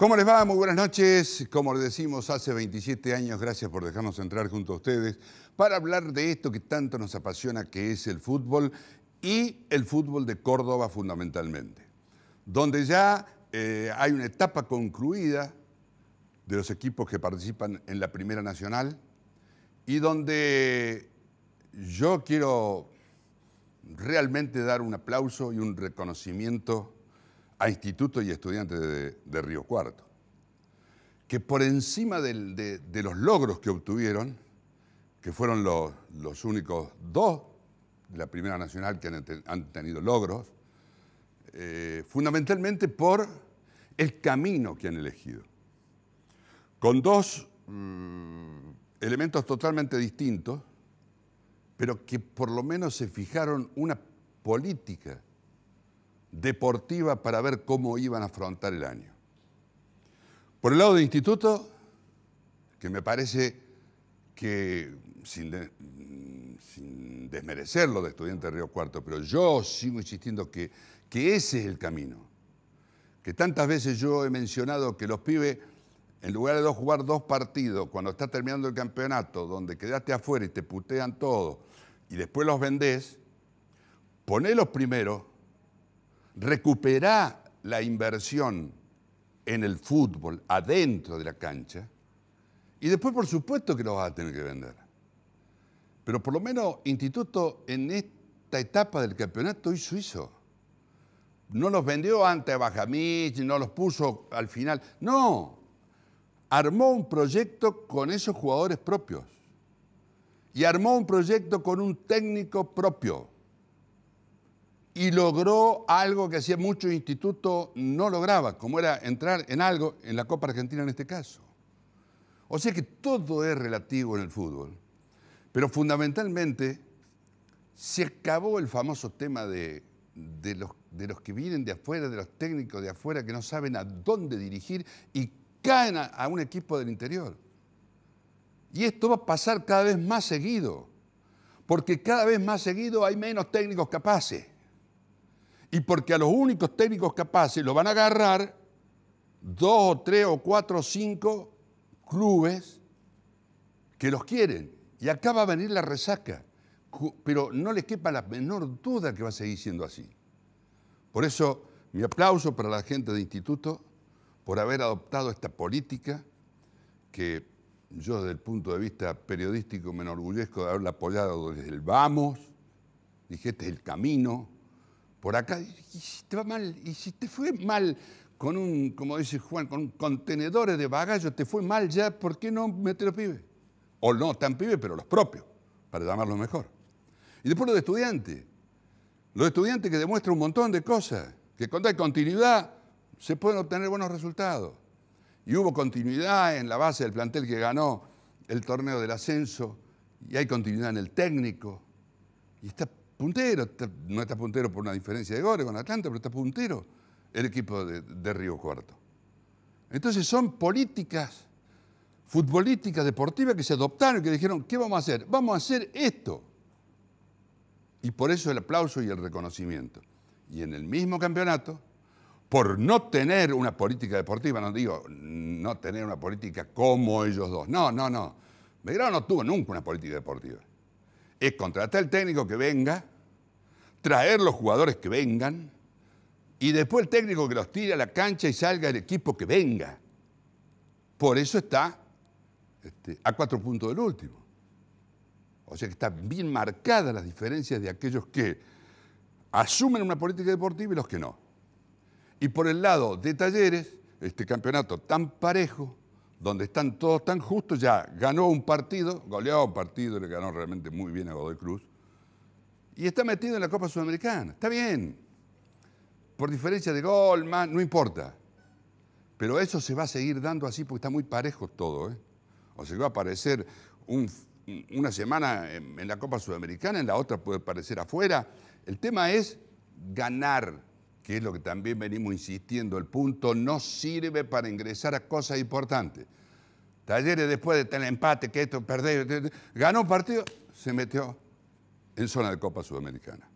¿Cómo les va? Muy buenas noches. Como les decimos hace 27 años, gracias por dejarnos entrar junto a ustedes para hablar de esto que tanto nos apasiona, que es el fútbol y el fútbol de Córdoba fundamentalmente, donde ya eh, hay una etapa concluida de los equipos que participan en la Primera Nacional y donde yo quiero realmente dar un aplauso y un reconocimiento a institutos y estudiantes de, Río Cuarto, que por encima de, los logros que obtuvieron, que fueron los, únicos dos de la Primera Nacional que han, tenido logros, eh, fundamentalmente por el camino que han elegido, con dos mm, elementos totalmente distintos, pero que por lo menos se fijaron una política deportiva para ver cómo iban a afrontar el año. Por el lado de instituto, que me parece que, sin, desmerecerlo de estudiante de Río Cuarto, pero yo sigo insistiendo que, que ese es el camino. Que tantas veces yo he mencionado que los pibes, en lugar de jugar dos partidos, cuando está terminando el campeonato, donde quedaste afuera y te putean todo, y después los vendés, ponelos primero recuperá la inversión en el fútbol adentro de la cancha y después por supuesto que lo vas a tener que vender. Pero por lo menos Instituto en esta etapa del campeonato hizo eso. No los vendió antes a Bajamich, no los puso al final. No, armó un proyecto con esos jugadores propios y armó un proyecto con un técnico propio y logró algo que hacía mucho instituto no lograba, como era entrar en algo, en la Copa Argentina en este caso. O sea que todo es relativo en el fútbol, pero fundamentalmente se acabó el famoso tema de, los, que vienen de afuera, de los técnicos de afuera que no saben a dónde dirigir y caen a un equipo del interior. Y esto va a pasar cada vez más seguido, porque cada vez más seguido hay menos técnicos capaces. Y porque a los únicos técnicos capaces lo van a agarrar dos o tres o cuatro o cinco clubes que los quieren. Y acá va a venir la resaca. Pero no les quepa la menor duda que va a seguir siendo así. Por eso, mi aplauso para la gente de instituto por haber adoptado esta política que yo desde el punto de vista periodístico me enorgullezco de haberla apoyado desde el vamos, dije, este es el camino, por acá. Y si te va mal, y si te fue mal con un, como dice Juan, con contenedores de bagallos, te fue mal ya, ¿por qué no meter a pibes? O no tan pibe, pero los propios, para llamarlo mejor. Y después los de estudiantes. Los estudiantes que demuestran un montón de cosas, que cuando hay continuidad se pueden obtener buenos resultados. Y hubo continuidad en la base del plantel que ganó el torneo del ascenso, y hay continuidad en el técnico, y está puntero, no está puntero por una diferencia de goles con Atlanta, pero está puntero el equipo de, Río Cuarto. Entonces son políticas futbolísticas, deportivas que se adoptaron, y que dijeron, ¿qué vamos a hacer? Vamos a hacer esto. Y por eso el aplauso y el reconocimiento. Y en el mismo campeonato, por no tener una política deportiva, no digo no tener una política como ellos dos, no, no, no. Belgrano no tuvo nunca una política deportiva. Es contratar al técnico que venga traer los jugadores que vengan y después el técnico que los tire a la cancha y salga el equipo que venga. Por eso está este, a cuatro puntos del último. O sea que están bien marcadas las diferencias de aquellos que asumen una política deportiva y los que no. Y por el lado de Talleres, este campeonato tan parejo, donde están todos tan justos, ya ganó un partido, goleó un partido, le ganó realmente muy bien a Godoy Cruz, y está metido en la Copa Sudamericana. Está bien. Por diferencia de Goldman, no importa. Pero eso se va a seguir dando así porque está muy parejo todo. ¿eh? O sea, va a aparecer una semana en, la Copa Sudamericana, en la otra puede aparecer afuera. El tema es ganar, que es lo que también venimos insistiendo. El punto no sirve para ingresar a cosas importantes. Talleres después de tener empate, que esto, perder, ganó un partido, se metió en zona de Copa Sudamericana.